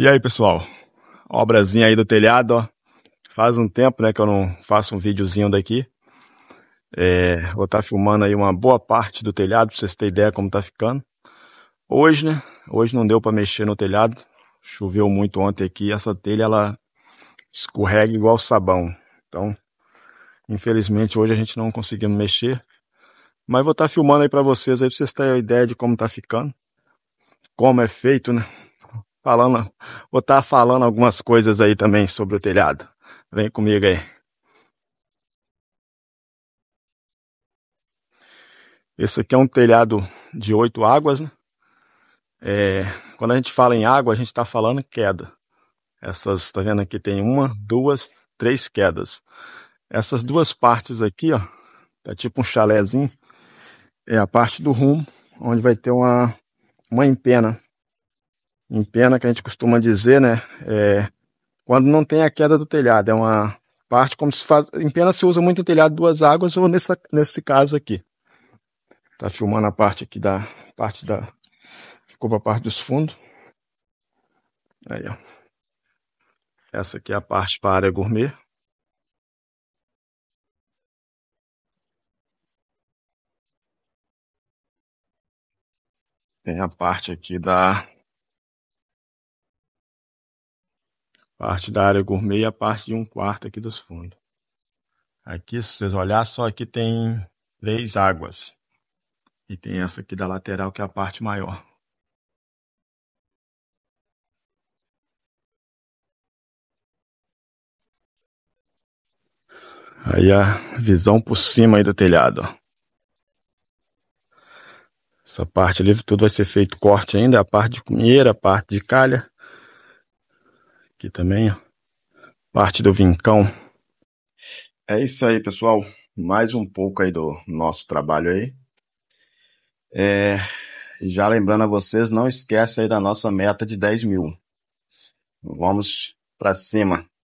E aí, pessoal? Obrazinha aí do telhado, ó. Faz um tempo, né, que eu não faço um videozinho daqui. É, vou estar tá filmando aí uma boa parte do telhado, pra vocês terem ideia como tá ficando. Hoje, né, hoje não deu para mexer no telhado. Choveu muito ontem aqui, essa telha, ela escorrega igual sabão. Então, infelizmente, hoje a gente não conseguimos mexer. Mas vou estar tá filmando aí para vocês, aí pra vocês terem a ideia de como tá ficando. Como é feito, né? falando, vou estar tá falando algumas coisas aí também sobre o telhado. Vem comigo aí. Esse aqui é um telhado de oito águas. Né? É, quando a gente fala em água, a gente está falando queda. Essas, tá vendo aqui, tem uma, duas, três quedas. Essas duas partes aqui, ó, tá tipo um chalézinho. É a parte do rumo, onde vai ter uma, uma empena em pena que a gente costuma dizer, né? É, quando não tem a queda do telhado, é uma parte como se faz. Em pena se usa muito o telhado duas águas ou nessa, nesse caso aqui. Tá filmando a parte aqui da parte da ficou para a parte dos fundos. Aí, ó. Essa aqui é a parte para a área gourmet. Tem a parte aqui da Parte da área gourmet e a parte de um quarto aqui dos fundos. Aqui, se vocês olharem, só aqui tem três águas. E tem essa aqui da lateral, que é a parte maior. Aí a visão por cima aí do telhado. Ó. Essa parte ali, tudo vai ser feito corte ainda, a parte de cunheira, a parte de calha aqui também, ó. parte do Vincão. É isso aí, pessoal. Mais um pouco aí do nosso trabalho aí. É, já lembrando a vocês, não esquece aí da nossa meta de 10 mil. Vamos para cima.